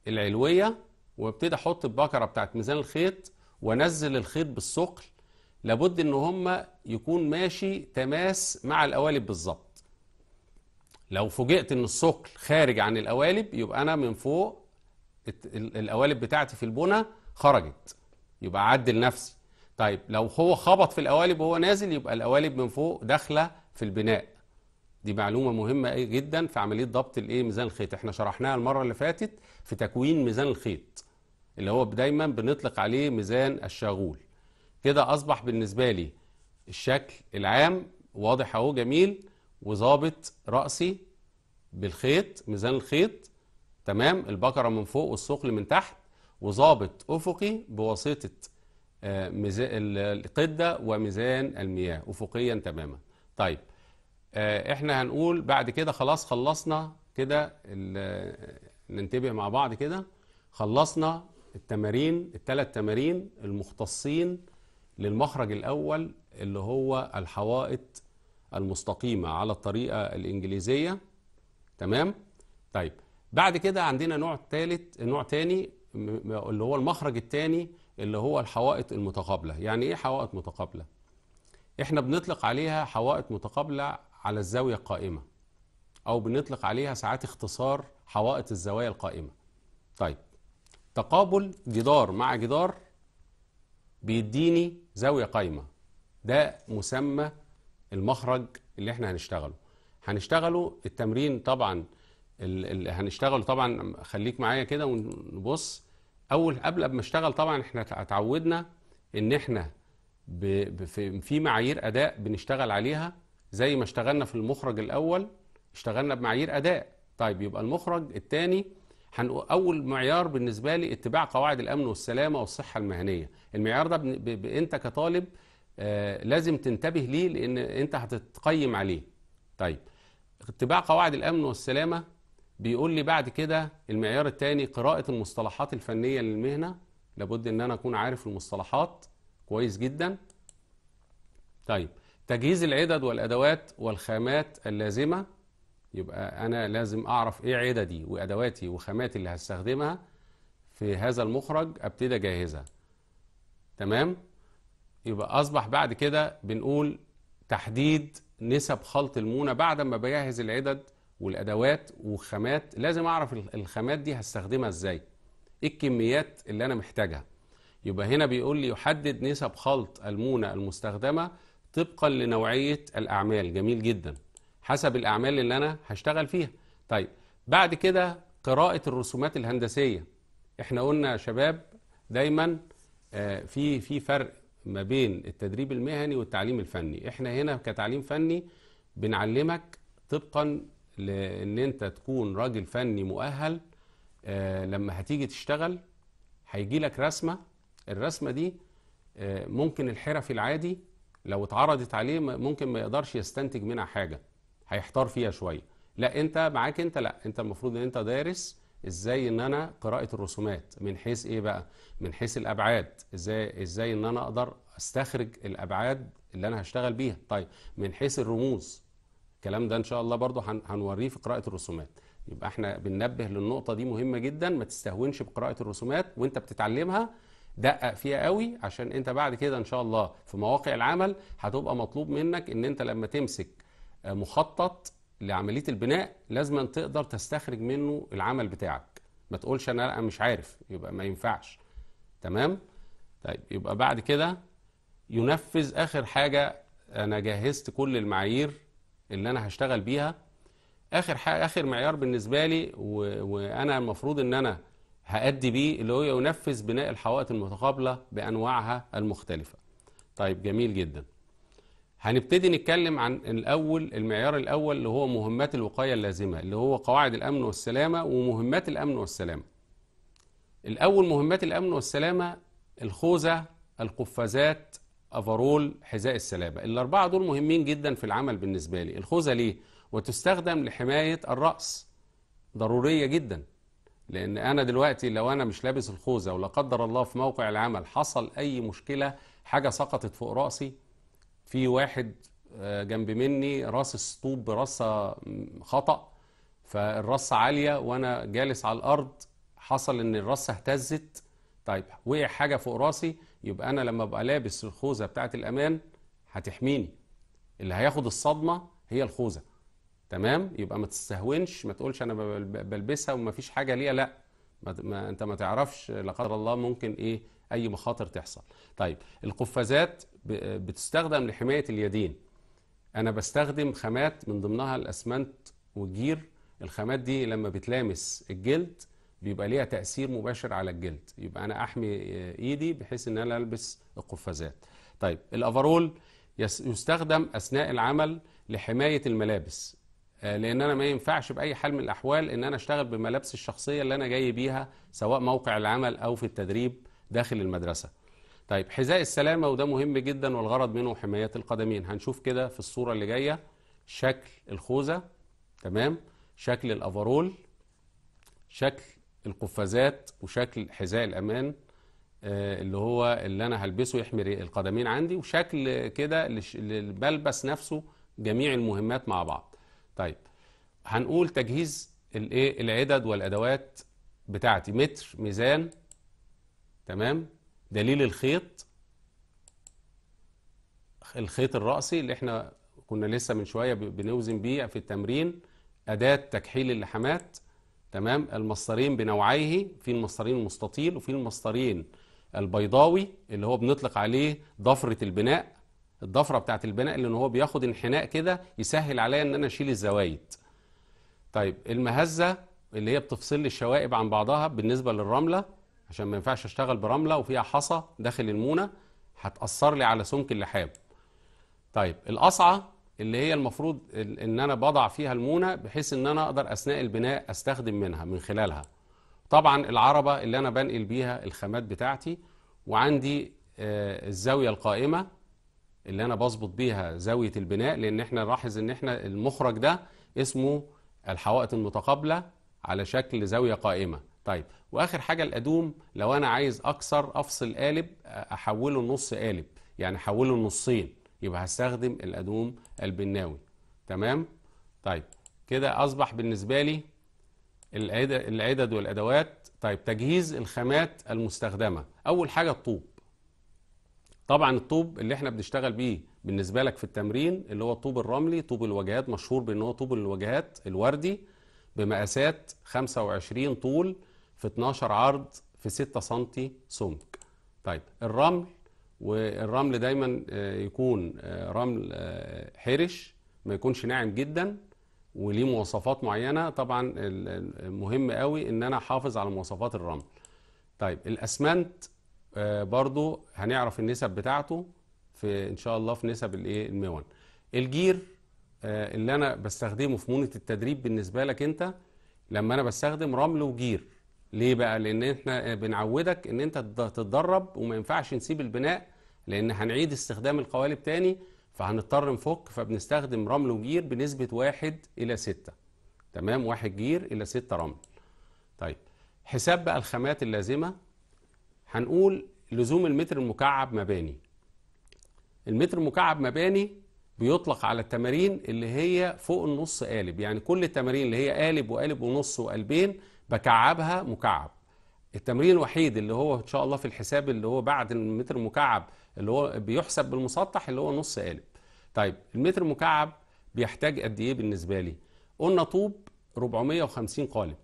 العلويه وببتدي احط البكره بتاعت ميزان الخيط وانزل الخيط بالثقل لابد ان هما يكون ماشي تماس مع القوالب بالظبط لو فوجئت ان الثقل خارج عن القوالب يبقى انا من فوق القوالب بتاعتي في البنى خرجت يبقى اعدل نفسي طيب لو هو خبط في القوالب وهو نازل يبقى القوالب من فوق داخله في البناء دي معلومة مهمة جدا في عملية ضبط الايه ميزان الخيط احنا شرحناها المرة اللي فاتت في تكوين ميزان الخيط اللي هو دايما بنطلق عليه ميزان الشاغول كده اصبح بالنسبة لي الشكل العام واضح اهو جميل وظابط رأسي بالخيط ميزان الخيط تمام البقرة من فوق والثقل من تحت وظابط افقي بواسطة آه، القدة وميزان المياه افقيا تماما طيب آه، احنا هنقول بعد كده خلاص خلصنا كده ننتبه مع بعض كده خلصنا التمارين الثلاث تمارين المختصين للمخرج الاول اللي هو الحوائط المستقيمه على الطريقه الانجليزيه تمام طيب بعد كده عندنا نوع ثالث نوع ثاني اللي هو المخرج الثاني اللي هو الحوائط المتقابله يعني ايه حوائط متقابله احنا بنطلق عليها حوائط متقابله على الزاوية القائمة أو بنطلق عليها ساعات اختصار حوائط الزوايا القائمة طيب تقابل جدار مع جدار بيديني زاوية قائمة ده مسمى المخرج اللي احنا هنشتغله هنشتغله التمرين طبعا اللي هنشتغله طبعا خليك معايا كده ونبص اول قبل ما اشتغل طبعا احنا اتعودنا ان احنا في معايير اداء بنشتغل عليها زي ما اشتغلنا في المخرج الاول اشتغلنا بمعايير اداء طيب يبقى المخرج الثاني اول معيار بالنسبه لي اتباع قواعد الامن والسلامه والصحه المهنيه المعيار ده ب... انت كطالب آه لازم تنتبه ليه لان انت هتتقيم عليه طيب اتباع قواعد الامن والسلامه بيقول لي بعد كده المعيار الثاني قراءه المصطلحات الفنيه للمهنه لابد ان انا اكون عارف المصطلحات كويس جدا طيب تجهيز العدد والأدوات والخامات اللازمة يبقى أنا لازم أعرف إيه عددي وأدواتي وخاماتي اللي هستخدمها في هذا المخرج أبتدي أجهزها تمام؟ يبقى أصبح بعد كده بنقول تحديد نسب خلط المونة بعد ما بجهز العدد والأدوات والخامات لازم أعرف الخامات دي هستخدمها إزاي إيه الكميات اللي أنا محتاجها يبقى هنا بيقول لي يحدد نسب خلط المونة المستخدمة طبقا لنوعيه الاعمال جميل جدا حسب الاعمال اللي انا هشتغل فيها طيب بعد كده قراءه الرسومات الهندسيه احنا قلنا يا شباب دايما آه، في في فرق ما بين التدريب المهني والتعليم الفني احنا هنا كتعليم فني بنعلمك طبقا لان انت تكون راجل فني مؤهل آه، لما هتيجي تشتغل هيجي لك رسمه الرسمه دي آه، ممكن الحرفي العادي لو اتعرضت عليه ممكن ما يقدرش يستنتج منها حاجه هيحتار فيها شويه لا انت معاك انت لا انت المفروض ان انت دارس ازاي ان انا قراءه الرسومات من حيث ايه بقى من حيث الابعاد ازاي ازاي ان انا اقدر استخرج الابعاد اللي انا هشتغل بيها طيب من حيث الرموز الكلام ده ان شاء الله برضو هن... هنوريه في قراءه الرسومات يبقى احنا بننبه للنقطه دي مهمه جدا ما تستهونش بقراءه الرسومات وانت بتتعلمها دقق فيها قوي عشان انت بعد كده ان شاء الله في مواقع العمل هتبقى مطلوب منك ان انت لما تمسك آه، مخطط لعمليه البناء لازم تقدر تستخرج منه العمل بتاعك ما تقولش انا لا مش عارف يبقى ما ينفعش تمام طيب يبقى بعد كده ينفذ اخر حاجه انا جهزت كل المعايير اللي انا هشتغل بيها اخر حاجة اخر معيار بالنسبه لي وانا المفروض ان انا هأدي بيه اللي هو ينفذ بناء الحوائط المتقابلة بأنواعها المختلفة طيب جميل جدا هنبتدي نتكلم عن الأول المعيار الأول اللي هو مهمات الوقاية اللازمة اللي هو قواعد الأمن والسلامة ومهمات الأمن والسلامة الأول مهمات الأمن والسلامة الخوذة القفازات أفرول حذاء السلامة الأربعة دول مهمين جدا في العمل بالنسبة لي الخوذة ليه؟ وتستخدم لحماية الرأس ضرورية جدا لان انا دلوقتي لو انا مش لابس الخوذه ولا قدر الله في موقع العمل حصل اي مشكله حاجه سقطت فوق راسي في واحد آه، جنب مني راس السطوب برصه خطا فالرصه عاليه وانا جالس على الارض حصل ان الرصه اهتزت طيب وقع حاجه فوق راسي يبقى انا لما ابقى لابس الخوذه بتاعه الامان هتحميني اللي هياخد الصدمه هي الخوذه تمام يبقى ما تستهونش ما تقولش انا بلبسها وما فيش حاجه ليها لا ما, ما انت ما تعرفش لا قدر الله ممكن ايه اي مخاطر تحصل طيب القفازات بتستخدم لحمايه اليدين انا بستخدم خامات من ضمنها الاسمنت والجير الخامات دي لما بتلامس الجلد بيبقى ليها تاثير مباشر على الجلد يبقى انا احمي ايدي بحيث ان انا البس القفازات طيب الافرول يستخدم اثناء العمل لحمايه الملابس آه، لان انا ما ينفعش باي حال من الاحوال ان انا اشتغل بملابس الشخصيه اللي انا جاي بيها سواء موقع العمل او في التدريب داخل المدرسه طيب حذاء السلامه وده مهم جدا والغرض منه حمايه القدمين هنشوف كده في الصوره اللي جايه شكل الخوذه تمام شكل الافرول شكل القفازات وشكل حذاء الامان آه، اللي هو اللي انا هلبسه يحمي القدمين عندي وشكل كده اللي بلبس نفسه جميع المهمات مع بعض طيب هنقول تجهيز الايه العدد والادوات بتاعتي متر ميزان تمام دليل الخيط الخيط الرأسي اللي احنا كنا لسه من شويه بنوزن بيه في التمرين اداه تكحيل اللحمات تمام المسطرين بنوعيه في المسطرين المستطيل وفي المسطرين البيضاوي اللي هو بنطلق عليه ضفره البناء الضفره بتاعت البناء لان هو بياخد انحناء كده يسهل عليا ان انا اشيل الزوايد طيب المهزه اللي هي بتفصل لي الشوائب عن بعضها بالنسبه للرمله عشان ما ينفعش اشتغل برمله وفيها حصى داخل المونه هتاثر لي على سمك اللحام طيب القصعه اللي هي المفروض ان انا بضع فيها المونه بحيث ان انا اقدر اثناء البناء استخدم منها من خلالها طبعا العربه اللي انا بنقل بيها الخامات بتاعتي وعندي آه، الزاويه القائمه اللي انا بظبط بيها زاويه البناء لان احنا نلاحظ ان احنا المخرج ده اسمه الحوائط المتقابله على شكل زاويه قائمه طيب واخر حاجه الادوم لو انا عايز اكسر افصل قالب احوله لنص قالب يعني احوله لنصين يبقى هستخدم الادوم البناوي تمام طيب كده اصبح بالنسبه لي العدد والادوات طيب تجهيز الخامات المستخدمه اول حاجه الطوب طبعا الطوب اللي احنا بنشتغل بيه بالنسبه لك في التمرين اللي هو الطوب الرملي طوب الوجهات مشهور بان هو طوب الوجهات الوردي بمقاسات 25 طول في 12 عرض في 6 سم سمك طيب الرمل والرمل دايما آه، يكون آه، رمل آه، حرش ما يكونش ناعم جدا وليه مواصفات معينه طبعا المهم قوي ان انا احافظ على مواصفات الرمل طيب الاسمنت آه، برضو هنعرف النسب بتاعته في ان شاء الله في نسب الايه الميون الجير آه، اللي انا بستخدمه في مونه التدريب بالنسبه لك انت لما انا بستخدم رمل وجير ليه بقى لان احنا آه، بنعودك ان انت تتدرب وما ينفعش نسيب البناء لان هنعيد استخدام القوالب تاني فهنضطر نفك فبنستخدم رمل وجير بنسبه واحد الى ستة تمام واحد جير الى ستة رمل طيب حساب بقى الخامات اللازمه هنقول لزوم المتر المكعب مباني المتر المكعب مباني بيطلق على التمارين اللي هي فوق النص قالب يعني كل التمارين اللي هي قالب وقالب ونص وقلبين بكعبها مكعب التمرين الوحيد اللي هو ان شاء الله في الحساب اللي هو بعد المتر المكعب اللي هو بيحسب بالمسطح اللي هو نص قالب طيب المتر المكعب بيحتاج قد ايه بالنسبه لي قلنا طوب 450 قالب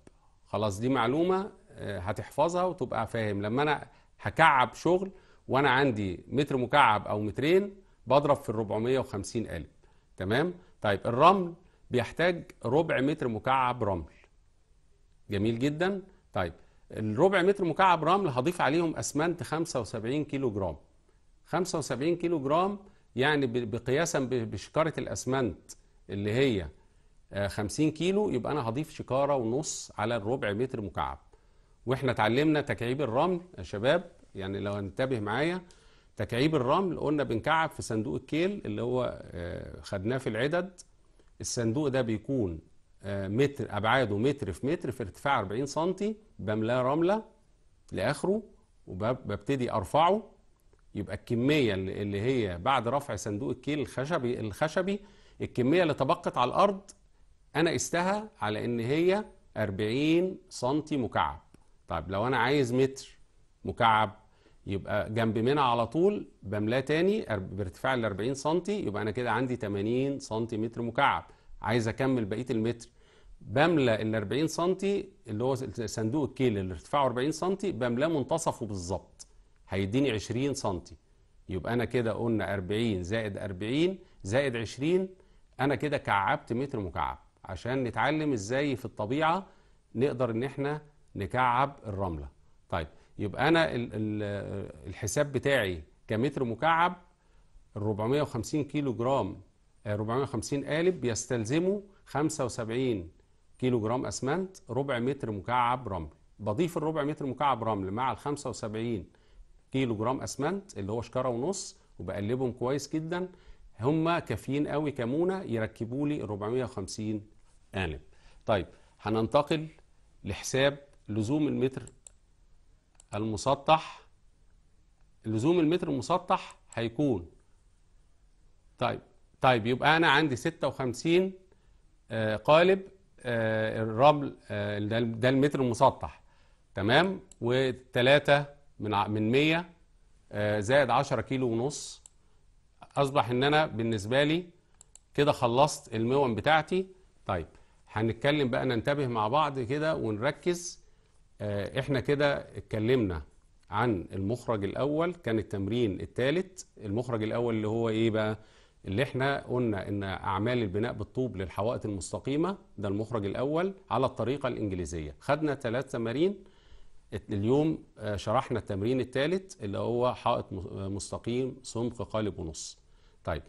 خلاص دي معلومه هتحفظها وتبقى فاهم لما انا هكعب شغل وانا عندي متر مكعب او مترين بضرب في ال 450 قالب تمام طيب الرمل بيحتاج ربع متر مكعب رمل جميل جدا طيب الربع متر مكعب رمل هضيف عليهم اسمنت 75 كيلو جرام 75 كيلو جرام يعني بقياسا بشكاره الاسمنت اللي هي 50 آه، كيلو يبقى انا هضيف شكاره ونص على الربع متر مكعب واحنا اتعلمنا تكعيب الرمل يا شباب يعني لو انتبه معايا تكعيب الرمل قلنا بنكعب في صندوق الكيل اللي هو آه، خدناه في العدد الصندوق ده بيكون آه، متر ابعاده متر في متر في ارتفاع 40 سم بملاه رمله لاخره وببتدي ارفعه يبقى الكميه اللي هي بعد رفع صندوق الكيل الخشبي الخشبي الكميه اللي تبقت على الارض انا قستها على ان هي 40 سم مكعب طيب لو انا عايز متر مكعب يبقى جنب منى على طول بملاه تاني بارتفاع ال 40 سم يبقى انا كده عندي 80 سم مكعب عايز اكمل بقيه المتر بملى ال 40 سم اللي هو صندوق الكيل اللي ارتفاعه 40 سم بملاه منتصفه بالظبط هيديني 20 سم يبقى انا كده قلنا 40 زائد 40 زائد 20 انا كده كعبت متر مكعب عشان نتعلم ازاي في الطبيعه نقدر ان احنا نكعب الرمله طيب يبقى انا الحساب بتاعي كمتر مكعب ال 450 كيلو جرام 450 قالب بيستلزموا 75 كيلو جرام اسمنت ربع متر مكعب رمل بضيف الربع متر مكعب رمل مع ال 75 كيلو جرام اسمنت اللي هو شكاره ونص وبقلبهم كويس جدا هما كافيين قوي كمونه يركبوا لي ال 450 قالب طيب هننتقل لحساب لزوم المتر المسطح لزوم المتر المسطح هيكون طيب طيب يبقى انا عندي 56 آه، قالب آه، الرمل آه، ده المتر المسطح تمام و3 من من 100 زائد 10 كيلو ونص اصبح ان انا بالنسبه لي كده خلصت المون بتاعتي طيب هنتكلم بقى ننتبه مع بعض كده ونركز آه، احنا كده اتكلمنا عن المخرج الاول كان التمرين الثالث المخرج الاول اللي هو ايه بقى اللي احنا قلنا ان اعمال البناء بالطوب للحوائط المستقيمه ده المخرج الاول على الطريقه الانجليزيه خدنا ثلاث تمارين اليوم آه، شرحنا التمرين الثالث اللي هو حائط آه، مستقيم سمق قالب ونص طيب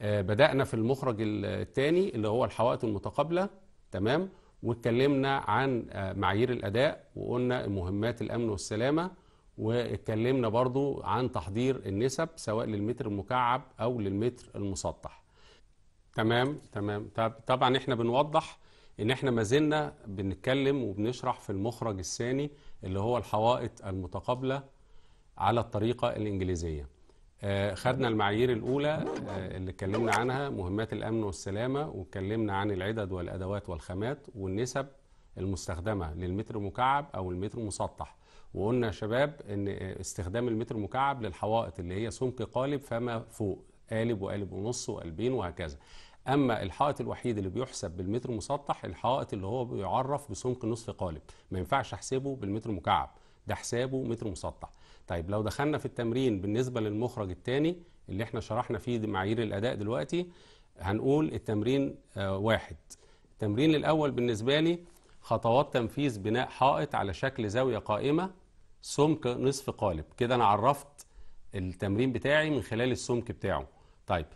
بدأنا في المخرج الثاني اللي هو الحوائط المتقابلة تمام واتكلمنا عن آه، معايير الأداء وقلنا مهمات الأمن والسلامة واتكلمنا برضو عن تحضير النسب سواء للمتر المكعب أو للمتر المسطح تمام تمام طبعا احنا بنوضح ان احنا ما زلنا بنتكلم وبنشرح في المخرج الثاني اللي هو الحوائط المتقابله على الطريقه الانجليزيه آه، خدنا المعايير الأولى آه، اللي اتكلمنا عنها مهمات الأمن والسلامة واتكلمنا عن العدد والأدوات والخامات والنسب المستخدمة للمتر مكعب أو المتر مسطح وقلنا يا شباب إن استخدام المتر مكعب للحوائط اللي هي سمك قالب فما فوق قالب وقالب ونص وقالبين وهكذا اما الحائط الوحيد اللي بيحسب بالمتر مسطح الحائط اللي هو بيعرف بسمك نصف قالب ما ينفعش احسبه بالمتر مكعب ده حسابه متر مسطح طيب لو دخلنا في التمرين بالنسبة للمخرج الثاني اللي احنا شرحنا فيه معايير الأداء دلوقتي هنقول التمرين آه، واحد التمرين الأول بالنسبة لي خطوات تنفيذ بناء حائط على شكل زاوية قائمة سمك نصف قالب كده أنا عرفت التمرين بتاعي من خلال السمك بتاعه طيب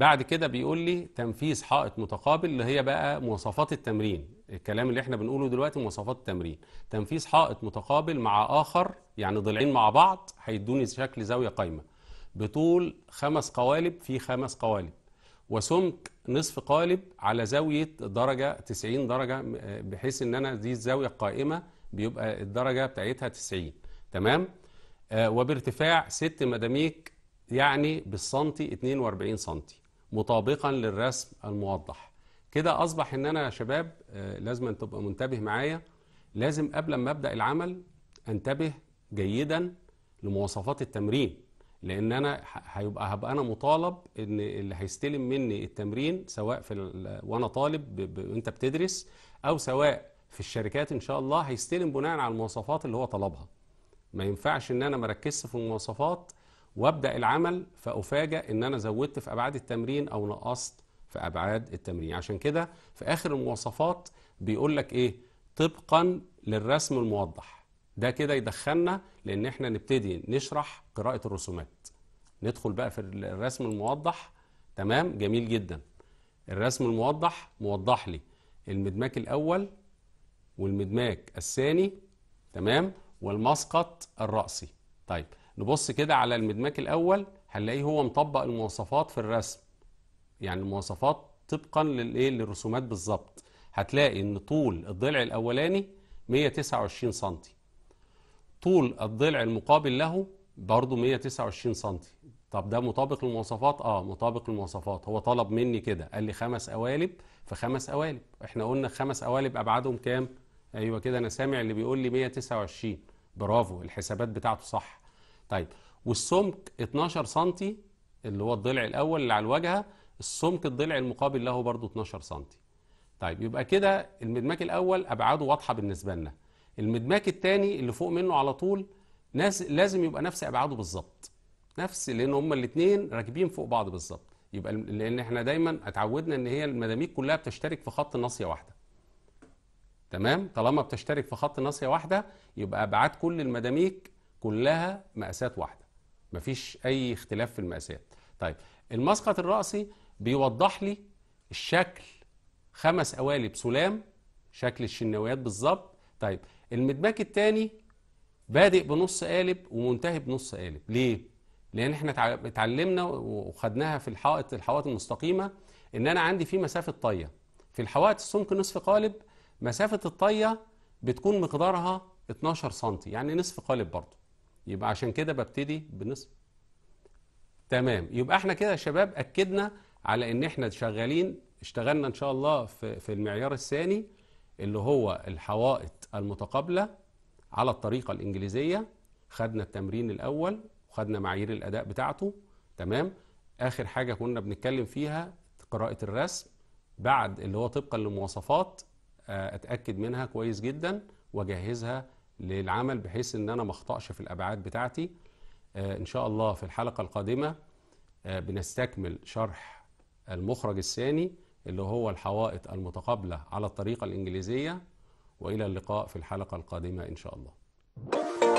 بعد كده بيقول لي تنفيذ حائط متقابل اللي هي بقى مواصفات التمرين الكلام اللي احنا بنقوله دلوقتي مواصفات التمرين تنفيذ حائط متقابل مع آخر يعني ضلعين مع بعض هيدوني شكل زاوية قايمة بطول خمس قوالب في خمس قوالب وسمك نصف قالب على زاوية درجة 90 درجة بحيث ان انا دي الزاوية القائمة بيبقى الدرجة بتاعتها 90 تمام آه وبارتفاع 6 مداميك يعني بالسنتي 42 سنتي مطابقا للرسم الموضح كده اصبح ان انا يا شباب آه، لازم تبقى منتبه معايا لازم قبل ما ابدا العمل انتبه جيدا لمواصفات التمرين لان انا هيبقى هبقى انا مطالب ان اللي هيستلم مني التمرين سواء في وانا طالب وانت بتدرس او سواء في الشركات ان شاء الله هيستلم بناء على المواصفات اللي هو طلبها ما ينفعش ان انا مركز في المواصفات وابدا العمل فافاجئ ان انا زودت في ابعاد التمرين او نقصت في ابعاد التمرين عشان كده في اخر المواصفات بيقول لك ايه طبقا للرسم الموضح ده كده يدخلنا لان احنا نبتدي نشرح قراءه الرسومات ندخل بقى في الرسم الموضح تمام جميل جدا الرسم الموضح موضح لي المدماك الاول والمدماك الثاني تمام والمسقط الراسي طيب نبص كده على المدماك الأول هنلاقيه هو مطبق المواصفات في الرسم يعني المواصفات طبقا للايه للرسومات بالظبط هتلاقي ان طول الضلع الاولاني 129 سم طول الضلع المقابل له برضه 129 سم طب ده مطابق للمواصفات اه مطابق للمواصفات هو طلب مني كده قال لي خمس قوالب في خمس قوالب احنا قلنا خمس قوالب ابعادهم كام ايوه كده انا سامع اللي بيقول لي 129 برافو الحسابات بتاعته صح طيب والسمك 12 سم اللي هو الضلع الاول اللي على الواجهه السمك الضلع المقابل له برضه 12 سم طيب يبقى كده المدماك الاول ابعاده واضحه بالنسبه لنا المدماك الثاني اللي فوق منه على طول ناس لازم يبقى نفس ابعاده بالظبط نفس لان هما الاثنين راكبين فوق بعض بالظبط يبقى لان احنا دايما اتعودنا ان هي المداميك كلها بتشترك في خط ناصيه واحده تمام طالما بتشترك في خط ناصيه واحده يبقى ابعاد كل المداميك كلها مقاسات واحده مفيش اي اختلاف في المقاسات طيب المسقط الرأسي بيوضح لي الشكل خمس قوالب سلام شكل الشناويات بالظبط طيب المدباك الثاني بادئ بنص قالب ومنتهي بنص قالب ليه لان احنا اتعلمنا وخدناها في الحائط الحوائط المستقيمه ان انا عندي في مسافه طيه في الحوائط السمك نصف قالب مسافه الطيه بتكون مقدارها 12 سم يعني نصف قالب برضه يبقى عشان كده ببتدي بنصف تمام يبقى احنا كده يا شباب اكدنا على ان احنا شغالين اشتغلنا ان شاء الله في, في المعيار الثاني اللي هو الحوائط المتقابله على الطريقه الانجليزيه خدنا التمرين الاول وخدنا معايير الاداء بتاعته تمام اخر حاجه كنا بنتكلم فيها قراءه الرسم بعد اللي هو طبقا للمواصفات آه، اتاكد منها كويس جدا واجهزها للعمل بحيث ان انا ما اخطاش في الابعاد بتاعتي آه، ان شاء الله في الحلقه القادمه آه، بنستكمل شرح المخرج الثاني اللي هو الحوائط المتقابله على الطريقه الانجليزيه والى اللقاء في الحلقه القادمه ان شاء الله